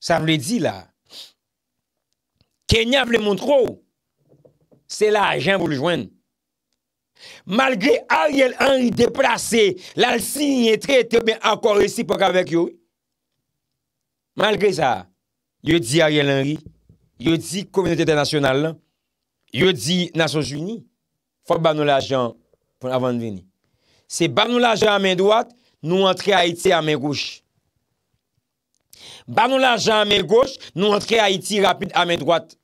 Sa m lè di la. Keny ap lè moun tro. Se la ajen pou lè jwen. Malgré Ariel Henry de plase, lal si yè trete, men akor resi pok avèk yo. Malgré sa, yo di Ariel Henry, yo di Komunite Internasyonal lan, yo di Nason Suini, fok ban nou la ajen pou avan dweni. Se ban nou la jan a men doat, nou antre Haiti a men gouche. Ban nou la jan a men gouche, nou antre Haiti rapid a men doat.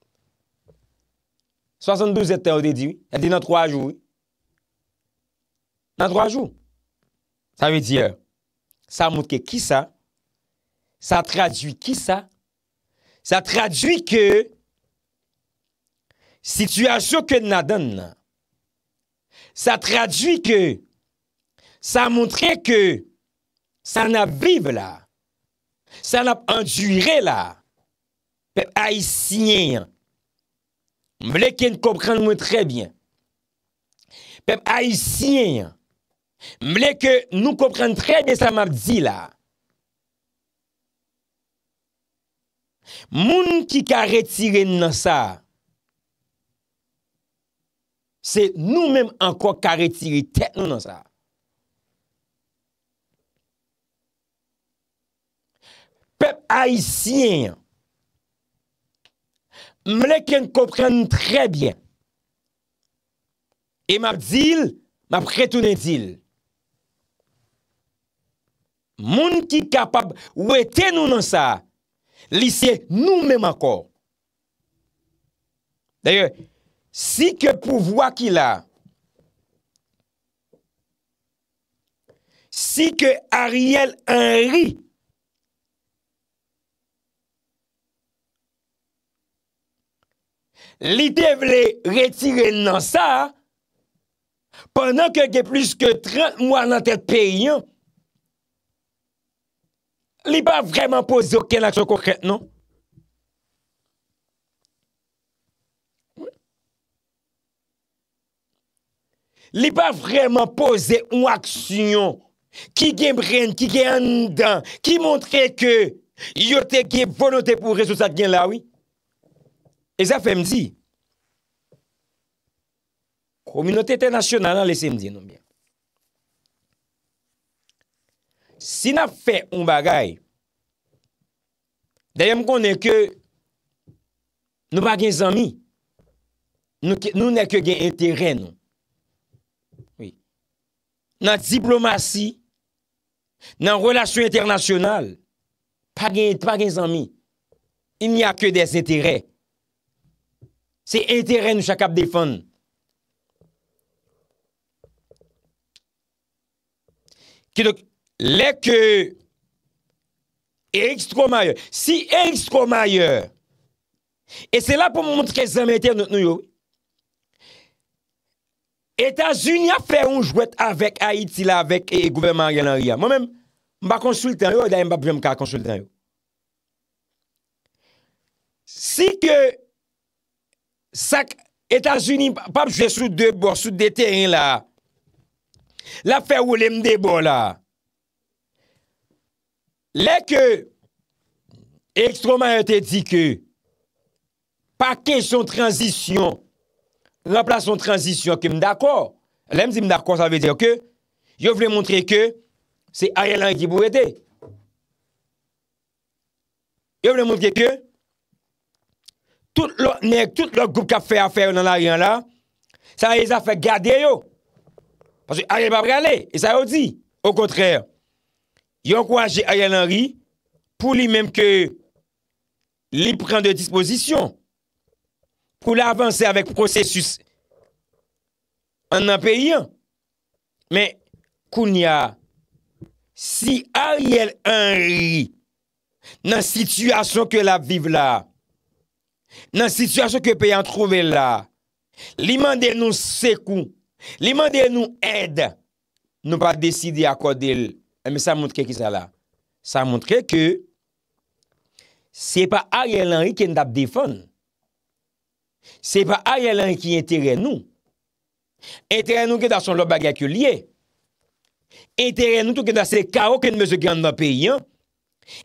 72 eten ou de di? La di nan 3 jou. Nan 3 jou. Sa ve di, sa moutke ki sa? Sa tradwi ki sa? Sa tradwi ke? Si tu a chou ke nan dan nan. Sa tradwi ke? Sa montre ke sa nap vive la. Sa nap anjure la. Pep ay siyen. Mle ken kompren mwen trebyen. Pep ay siyen. Mle ke nou kompren trebyen sa map di la. Moun ki karetire nan sa. Se nou menm anko karetire tet nou nan sa. haisyen, mleken komprenn trebyen. E map dil, map retounen dil. Moun ki kapab ou eten nou nan sa, lisye nou men makor. Danyen, si ke pou vwa ki la, si ke Ariel Henry Li dev le retire nan sa, pwennan ke ge plis ke 30 mwan nan tel pey yon, li ba vreman pose oken aksyon konkret, non? Li ba vreman pose ou aksyon ki gen bren, ki gen andan, ki montre ke yote ge volante pou resousa gen lawi? E zafen mdi, kominote internasyonalan lese mdi nou. Si na fe un bagay, dayan mkonen ke nou bagen zami, nou ne ke gen entere nou. Nan non. diplomasi, nan relasyon internasyonal, pa gen zami, in ya ke des entere nou. Se enteren nou chak ap defon. Ki dok, lek e Eriks Kromayor. Si Eriks Kromayor, e se la pou moun moun tike zanmenter nou yo, Etasunia feyoun jwet avèk a iti la avèk e gouverman yon an riyan. Mwen mèm, mba konsultan yo, e da yon mba pou yon mka konsultan yo. Si ke Sak Etats-Unis, pap jwè sou de bor, sou de terren la, la fè ou lèm de bor la, lè kè, ekstroman etè di kè, pa kè son transisyon, la plas son transisyon, kè mdakò, lèm si mdakò, sa vè di okè, yo vle montré kè, se a rè lan ki pou etè, yo vle montré kè, tout lò nèk, tout lò goup ka fè a fè ou nan a rian la, sa a yè zafè gade yo, paswè a rian pa prè alè, e sa yo di, ou kontrèr, yon kwa jè a rian anri, pou li mèm ke li prèn de disposisyon, pou lè avansè avèk prosesus an apè yon, mè koun ya, si a rian anri, nan situasyon ke la vive la, nan situasyon ke pe yon trove la, li mande nou sekou, li mande nou ed, nou pa desidi akode el, e eh, mi sa mountre ki sa la, sa mountre ki, se pa a yon lanri ken dap defon, se pa a yon lanri ki enteren nou, enteren nou ke da son lop baga ke liye, enteren nou tou ken da se kao ken meze gen nan pe yon,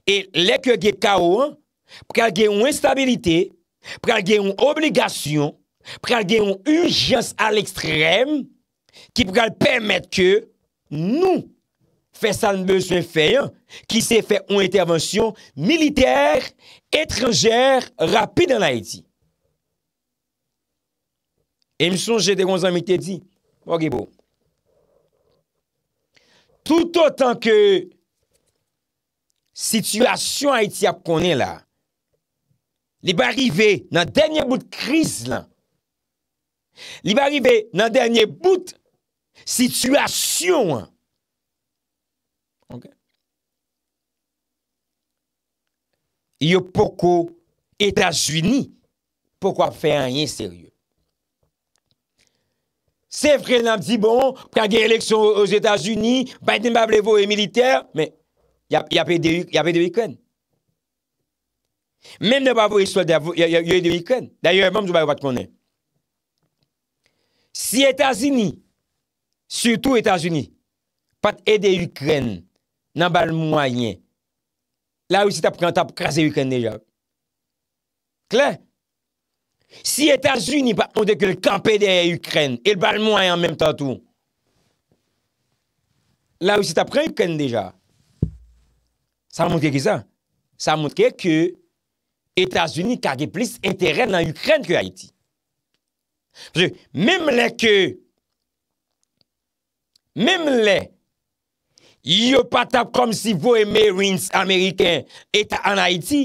e lek yo ge kao an, pou ka ge yon instabilite, e, pral gen yon obligasyon pral gen yon unjens al ekstrem ki pral pemet ke nou fè sa nbez fè yon ki se fè yon intervensyon militer etrenger rapide an Haiti bon, tout autant ke situasyon Haiti ap konen la Li ba rive nan denye bout kriz lan. Li ba rive nan denye bout sitwasyon. Yo poukou Etats-Unis poukou ap fè an yin seryou. Se frè nan di bon, pran gen eleksyon os Etats-Unis, ba eten ba blevo e militer, men ya pe de wikwen. Mem ne ba vwe iswade, yo yede Ukren. Danyo yon mam jou ba yon pat konen. Si Etasini, surtout Etasini, pat ede Ukren, nan bal mwanyen, la wisi tap prentan pou krasi Ukren deja. Kla? Si Etasini pat pwede ke l kampedeye Ukren, el bal mwanyen an menm tatou. La wisi tap prentan Ukren deja. Sa mwote ke giza. Sa mwote ke ke Etats-Unis kage plis enteren nan Ukren ke Haiti. Mèm lè kè, mèm lè, yo patap kom si voe marins Ameriken etan an Haiti,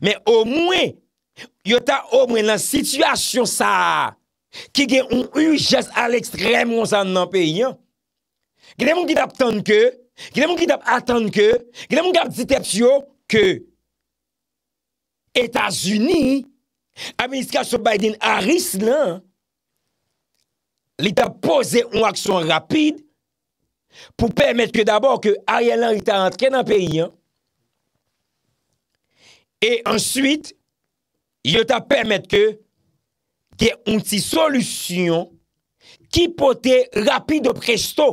mèm o mwen, yo ta o mwen nan situasyon sa, ki gen ou u jes al ekstrem wonsan nan peyyan. Gèdè moun gèdap tante kè, gèdè moun gèdap atante kè, gèdè moun gèdap ditepsyon kè, Etats-Unis, administrasyon Biden aris lan, li ta pose un aksyon rapide pou permette ke d'abor ke a rielan li ta antre nan peyi an, e answit, yo ta permette ke ke un ti solusyon ki pote rapide ou presto.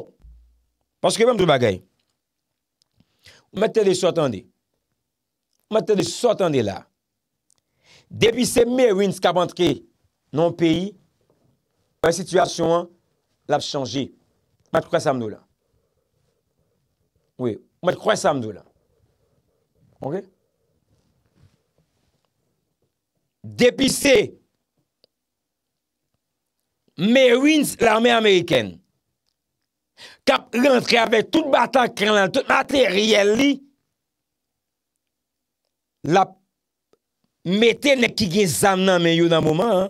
Panske wèm tou bagay. Ou mè te de sotande. Ou mè te de sotande la. Depise me winz kab antre non peyi, wè situasyon l ap chanji. Mat kwa samdou la. Oui, mat kwa samdou la. Ok? Depise me winz l amè Ameriken, kab l antre avè tout batak krenan, tout materyè li, l ap Metè nè ki gen zan nan men yo nan mouman,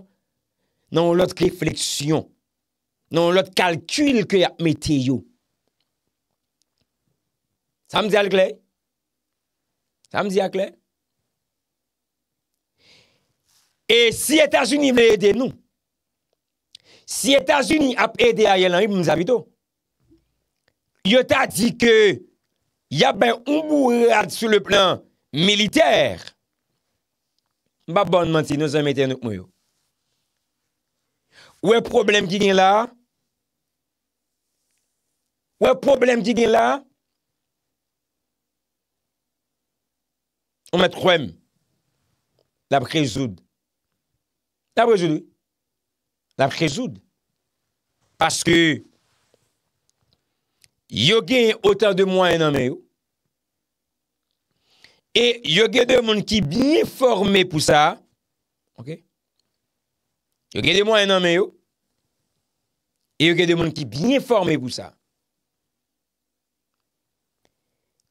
nan lòt refleksyon, nan lòt kalkül ki ap metè yo. Sa m zi ak lè? Sa m zi ak lè? Et si Etats-Unis vè yè de nou, si Etats-Unis ap yè de a yè lan yè mou mzavito, yo ta di ke yè ben ou mou yè ad sou le plan militer. Mba bon manti nou zan meten nou mwyo. Ou e problem di gen la? Ou e problem di gen la? Ou mwen troem? La prezoud. La prezoud. La prezoud. Paske yo gen otan de mwen nan mwen yo. E yo gè de moun ki bin formè pou sa, yo gè de moun enanmè yo, e yo gè de moun ki bin formè pou sa,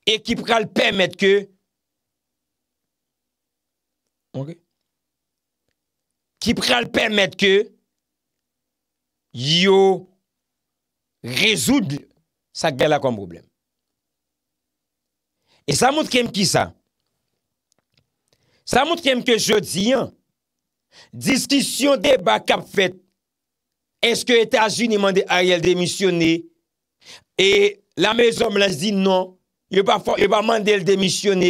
e ki pral pèmèt ke, ki pral pèmèt ke, yo rezoud sa gè la kon problem. E sa moun kèm ki sa, Sa moutre kem ke jodi an, diskisyon deba kap fet, eske Etat-Unis mande a yel demisyonè, e la mezom la zi non, yo pa mande el demisyonè,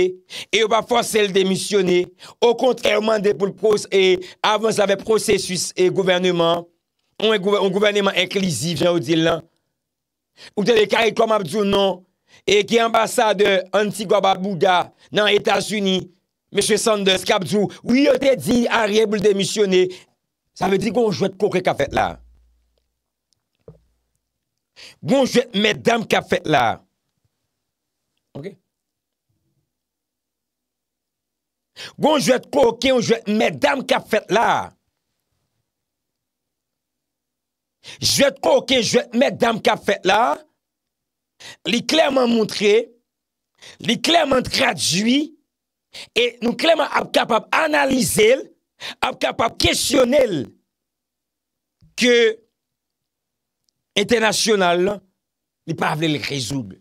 e yo pa fos el demisyonè, o kontreman de pou l'avance avè prosesus e gouvernement, ou gouvernement inklizif, ou de karikom abdou non, e ki ambasade Antigua Babuga nan Etat-Unis, Mèche son de Skabdjou, ou yo te di, a rie boul demisyoné, sa ve di goun jwet koke ka fet la. Goun jwet mèdame ka fet la. Ok? Goun jwet koke, ou jwet mèdame ka fet la. Jwet koke, jwet mèdame ka fet la. Li klerman moun tre, li klerman tradjwi, Et nou kleman ap kapap analizel, ap kapap kesyonel ke entenasyonal li pa avle li rezoub.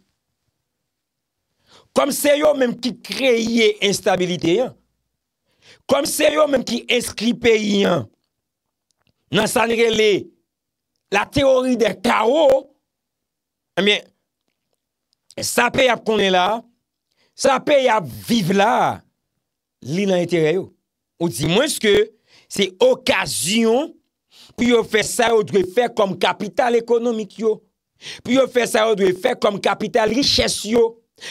Kom se yo menm ki kreyye instabilite, kom se yo menm ki eskripe yon, nan sanirele la teori de kao, amye, sape yap konen la, sape yap vive la, Li nan etere yo. Ou di mwen skè, se okasyon, pou yo fè sa ou dwe fè kom kapital ekonomik yo. Pou yo fè sa ou dwe fè kom kapital riches yo.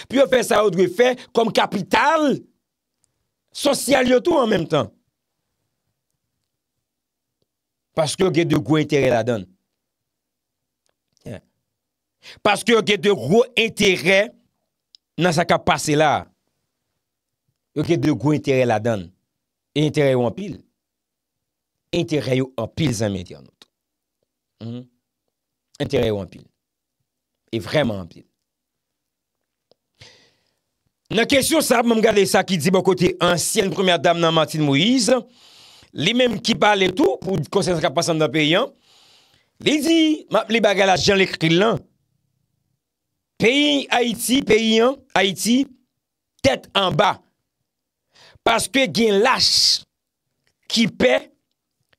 Pou yo fè sa ou dwe fè kom kapital sosyal yo tou an menm tan. Paske yo gè de gwo etere la don. Paske yo gè de gwo etere nan sa ka pase la. yo ke de gou intere la dan, intere yo anpil, intere yo anpil zanminti anot. Mhm. Intere yo anpil. E vreman anpil. Na kesyon sa, mwen mwen gade sa ki di bo kote ansyen premye dam nan Matin Mouiz, li menm ki pale tou, pou konsentra pasan nan peyi an, li di, mwen ap li bagala jan lekri lan, peyi Haiti, peyi an, Haiti, tet an ba, Paske gen lache ki pe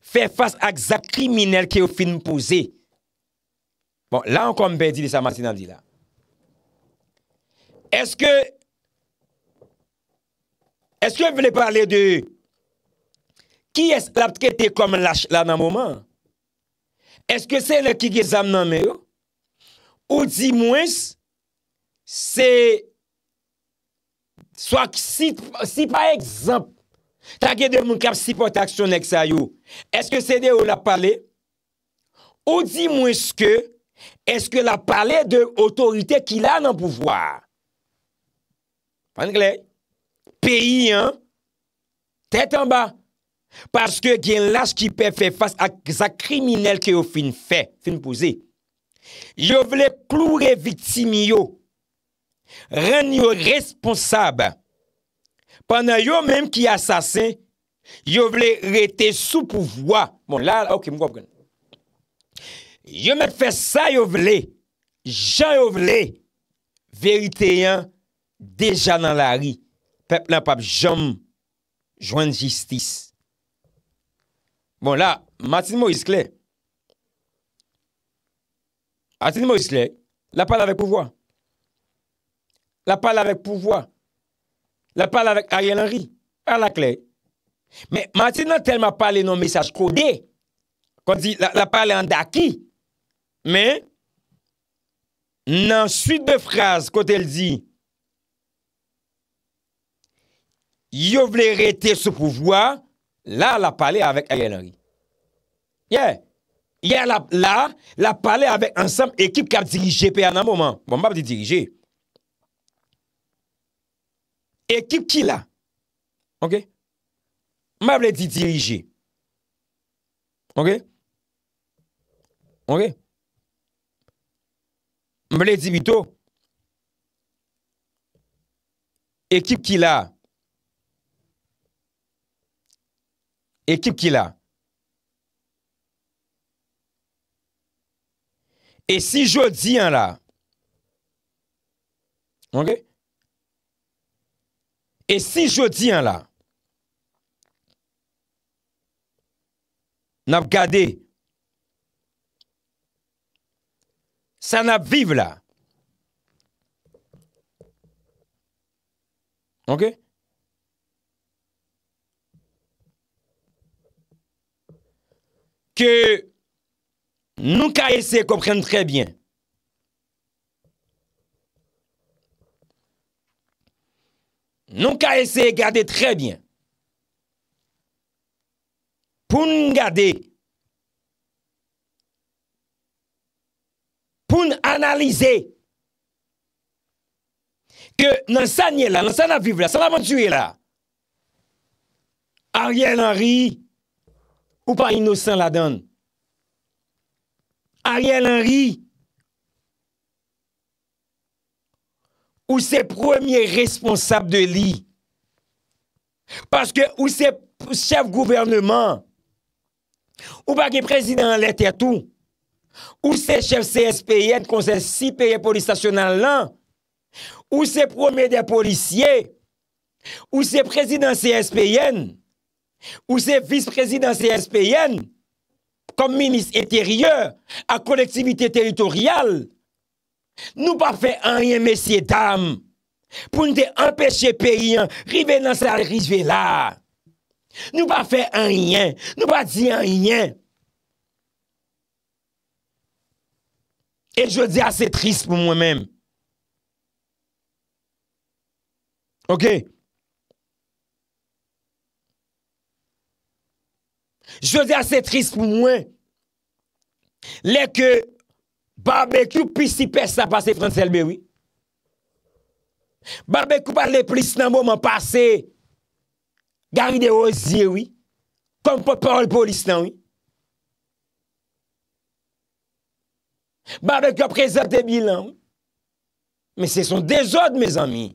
fe fase ak za kriminel ki ou film pouze. Bon, la an kon me be di li sa masina di la. Eske, eske wè vle parle de ki es la pt kete kom lache la nan mouman? Eske se le ki gen zam nan me ou? Ou di mwens, se Soak si pa ekzamp, ta gede moun kap sipot aksyon ek sa yo, eske sede ou la pale, ou di mwenske, eske la pale de otorite ki la nan pouvoar. Pan gley, peyi an, tete an ba, paske gen lache ki pe fe fase a za kriminel ki yo fin fe, fin pouze. Yo vle ploure vitimi yo, Ren yo responsab Pendan yo menm ki yasase Yo vle rete sou pouvoi bon, Yo men fè sa yo vle Jan yo vle Veriteyen Deja nan la ri Peplen pap jom Jwen jistis Bon la Martin Moïse Klee Martin Moïse Klee La pale ave pouvoi la pale avèk pouvoi, la pale avèk a yel anri, a lak lè. Mè, manti nan telman pale non mesaj kode, kon di, la pale an daki, mè, nan suite de fraz, kon tel di, yo vle rete sou pouvoi, la la pale avèk a yel anri. Yè, yè la, la, la pale avèk ansem ekip kap dirije pe anan mouman, bon, mouman pa di dirije, équipe qui l'a OK m'a dit diriger OK OK m'a dit dire équipe qui l'a équipe qui l'a et si je dis là OK Et si je tiens la, nap gade, sa nap vive la, ok? Ke nouka ese kompren trebyen. nous avons essayé de garder très bien. Pour nous garder, pour nous analyser que dans ça là, dans ça vivre là, ça tuer là, Ariel Henry, ou pas innocent la donne. Ariel Henry, ou se premier responsable de l'I, parce que ou se chef gouvernement, ou pa ki président en l'intertout, ou se chef CSPN kon se six pays police stationnal l'an, ou se premier des policiers, ou se président CSPN, ou se vice-président CSPN, ou se vice-président comme ministre intérieur à collectivité territoriale, Nou pa fè an yen, mesye dam, pou nou te empèche pe yen, rive nan sa rive la. Nou pa fè an yen, nou pa di an yen. E jwè di asè tris pou mwen men. Ok. Jwè di asè tris pou mwen. Lè kè Barbekou pisipè sa pasè fransèlbe wè. Barbekou par lè polis nan bo man pasè. Gari de ozi wè. Kom pa parol polis nan wè. Barbekou prezè te bilan wè. Mè se son dezod mè zanmi.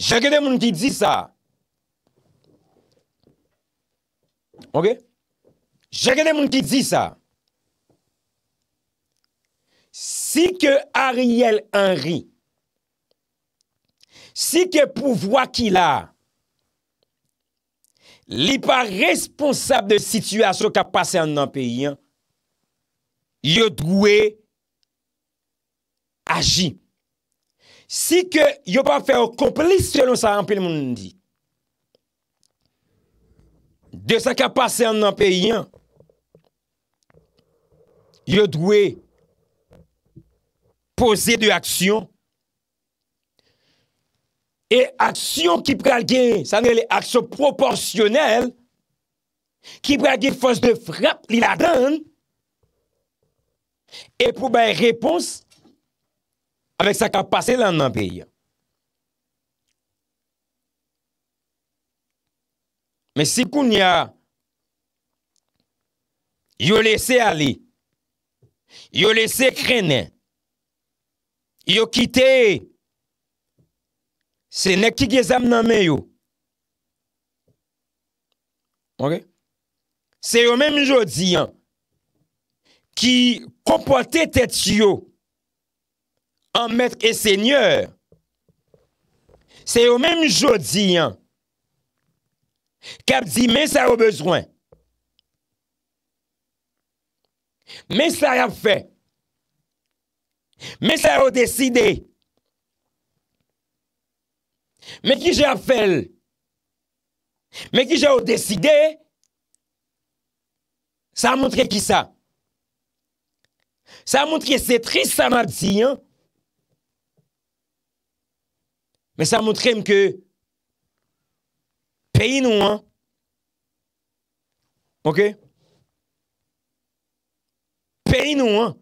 Chakè de moun ki di sa. Ok? Jè genè moun ki di sa. Si ke Ariel Henry, si ke pou vwa ki la, li pa responsable de situasyon ka pase an nan peyi an, yo dwe agi. Si ke yo pa fe o komplis selon sa an peyi moun di, de sa ka pase an nan peyi an, yo dwe pose de aksyon e aksyon ki pral gen, sa ne lè aksyon proporsyonel, ki pral gen fos de frap li la dan, e pou bay repons avek sa kapase lan nan pey. Men si kounya yo lese ali, Yo lese krene, yo kite, se ne ki ge zam nanme yo. Ok? Se yo menm jo diyan, ki kompote tet yo, an metre se nyeur. Se yo menm jo diyan, kap di men sa yo bezwen. Men sa rafè. Men sa ou deside. Men ki jè a fèl. Men ki jè ou deside. Sa moun tre ki sa. Sa moun tre ki se tris sa madzi, an. Men sa moun tre mke peyi nou, an. Ok? Ok? pena nenhuma.